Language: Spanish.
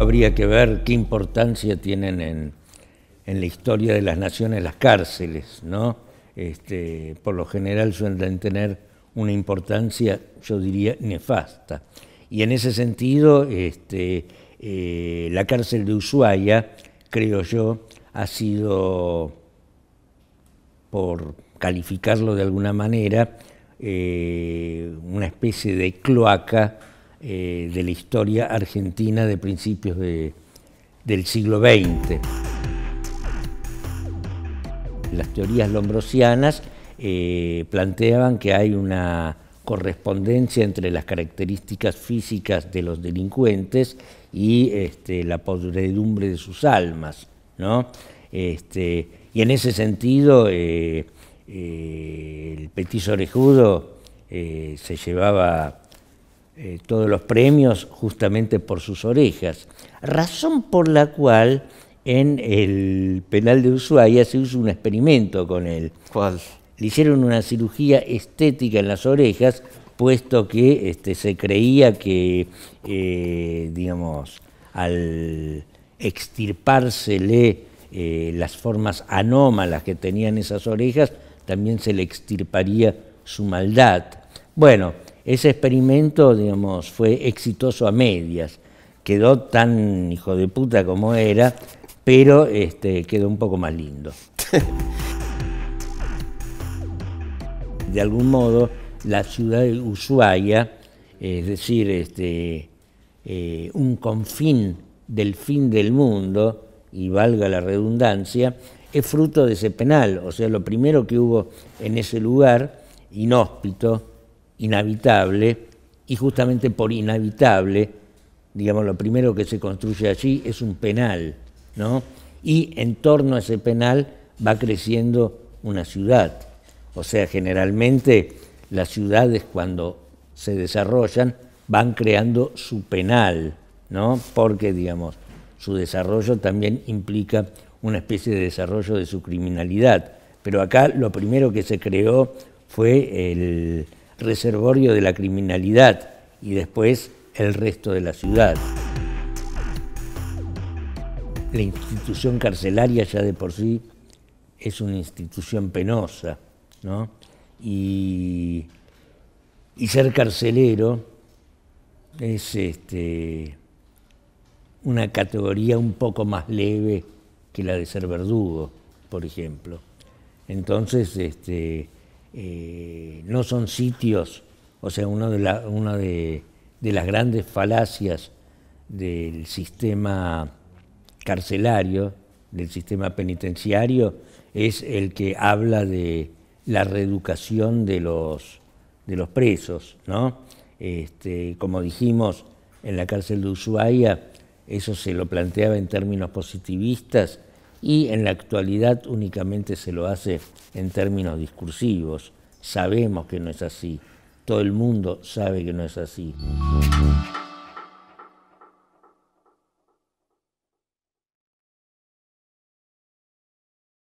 Habría que ver qué importancia tienen en, la historia de las naciones las cárceles, ¿no? Este, por lo general suelen tener una importancia, yo diría, nefasta. Y en ese sentido, este, eh, la cárcel de Ushuaia, creo yo, ha sido, por calificarlo de alguna manera, eh, una especie de cloaca eh, de la historia argentina de principios del siglo XX. Las teorías lombrosianas eh, planteaban que hay una correspondencia entre las características físicas de los delincuentes y este, la podredumbre de sus almas. ¿no? Este, y en ese sentido, eh, el petiso orejudo se llevaba eh, todos los premios justamente por sus orejas, razón por la cual en el penal de Ushuaia se hizo un experimento con él. Le hicieron una cirugía estética en las orejas, puesto que este, se creía que, eh, digamos, al extirpársele eh, las formas anómalas que tenían esas orejas, también se le extirparía su maldad. Bueno, ese experimento, digamos, fue exitoso a medias. Quedó tan hijo de puta como era, pero este, quedó un poco más lindo. de algún modo, la ciudad de Ushuaia, es decir, este, eh, un confín del fin del mundo, y valga la redundancia, es fruto de ese penal. O sea, lo primero que hubo en ese lugar, inhóspito, inhabitable y justamente por inhabitable, digamos, lo primero que se construye allí es un penal, ¿no? Y en torno a ese penal va creciendo una ciudad. O sea, generalmente las ciudades cuando se desarrollan van creando su penal, ¿no? Porque, digamos, su desarrollo también implica una especie de desarrollo de su criminalidad. Pero acá lo primero que se creó fue el, reservorio de la criminalidad y después el resto de la ciudad. La institución carcelaria ya de por sí es una institución penosa, ¿no? Y, y ser carcelero es este, una categoría un poco más leve que la de ser verdugo, por ejemplo. Entonces, este, eh, no son sitios, o sea, una de, las grandes falacias del sistema carcelario, del sistema penitenciario, es el que habla de la reeducación de los, presos. ¿no? Este, como dijimos en la cárcel de Ushuaia, eso se lo planteaba en términos positivistas y en la actualidad únicamente se lo hace en términos discursivos. Sabemos que no es así, todo el mundo sabe que no es así.